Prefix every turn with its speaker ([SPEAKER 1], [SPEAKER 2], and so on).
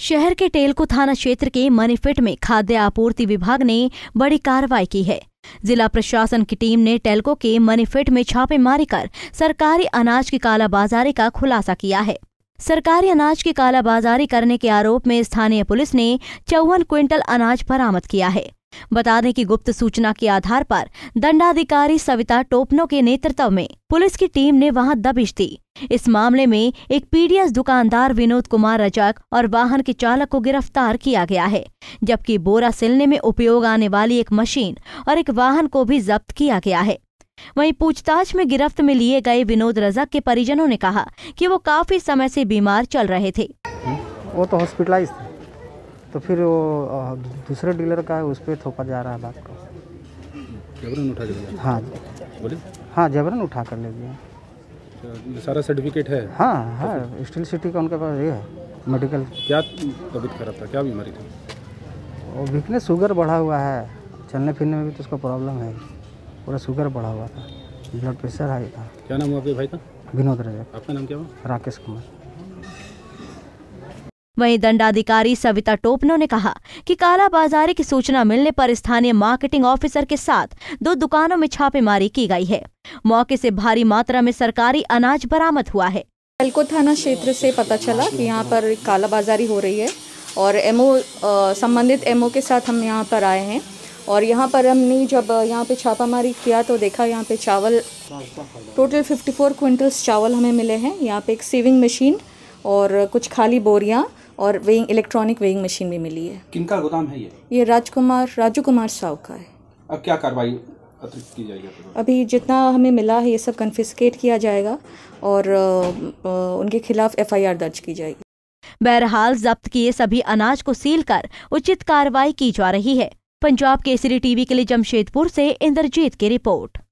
[SPEAKER 1] शहर के टेलको थाना क्षेत्र के मनीफिट में खाद्य आपूर्ति विभाग ने बड़ी कार्रवाई की है जिला प्रशासन की टीम ने टेलको के मनीफिट में छापेमारी कर सरकारी अनाज की कालाबाजारी का खुलासा किया है सरकारी अनाज की कालाबाजारी करने के आरोप में स्थानीय पुलिस ने चौवन क्विंटल अनाज बरामद किया है बता दें कि गुप्त सूचना के आधार पर दंडाधिकारी सविता टोपनो के नेतृत्व में पुलिस की टीम ने वहां दबिश दी इस मामले में एक पीडीएस दुकानदार विनोद कुमार रजक और वाहन के चालक को गिरफ्तार किया गया है जबकि बोरा सिलने में उपयोग आने वाली एक मशीन और एक वाहन को भी जब्त किया गया है वहीं पूछताछ में गिरफ्त में लिए गए विनोद रजक के परिजनों ने कहा कि वो काफी समय से बीमार चल रहे थे
[SPEAKER 2] वो तो हॉस्पिटलाइज थे तो फिर वो दूसरे डीलर का है उस पर थोपा जा रहा है बात को जबरन उठा कर हाँ बोले हाँ जबरन उठा कर ले गया अच्छा, सारा सर्टिफिकेट है हाँ हाँ स्टील सिटी का उनके पास ये है मेडिकल क्या तबीयत खराब था क्या बीमारी थी वो वीकनेस शुगर बढ़ा हुआ है चलने फिरने में भी तो उसका प्रॉब्लम है पूरा शुगर बढ़ा हुआ था ब्लड प्रेशर हाई था क्या नाम हुआ आपके भाई का विनोद रजक आपका नाम क्या हुआ राकेश कुमार
[SPEAKER 1] वहीं दंडाधिकारी सविता टोपनो ने कहा कि काला बाजारी की सूचना मिलने पर स्थानीय मार्केटिंग ऑफिसर के साथ दो दुकानों में छापेमारी की गई है मौके से भारी मात्रा में सरकारी अनाज बरामद हुआ है हेलको थाना क्षेत्र से पता चला कि यहाँ पर
[SPEAKER 3] काला बाजारी हो रही है और एमओ संबंधित एमओ के साथ हम यहाँ पर आए हैं और यहाँ पर हमने जब यहाँ पे छापामारी किया तो देखा यहाँ पे चावल टोटल 54 क्विंटल्स चावल हमें मिले हैं यहाँ पे एक सीविंग मशीन और कुछ खाली बोरियाँ और वेइंग इलेक्ट्रॉनिक वेइंग मशीन भी मिली है
[SPEAKER 2] किनका गोदाम है ये
[SPEAKER 3] ये राजकुमार राजू कुमार साहु का है
[SPEAKER 2] अब क्या कार्रवाई की जाएगी
[SPEAKER 3] अभी जितना हमें मिला है ये सब
[SPEAKER 1] कन्फिस्केट किया जाएगा और उनके खिलाफ एफआईआर दर्ज की जाएगी बहरहाल जब्त किए सभी अनाज को सील कर उचित कार्रवाई की जा रही है पंजाब केसरी टीवी के लिए जमशेदपुर से इंद्रजीत की रिपोर्ट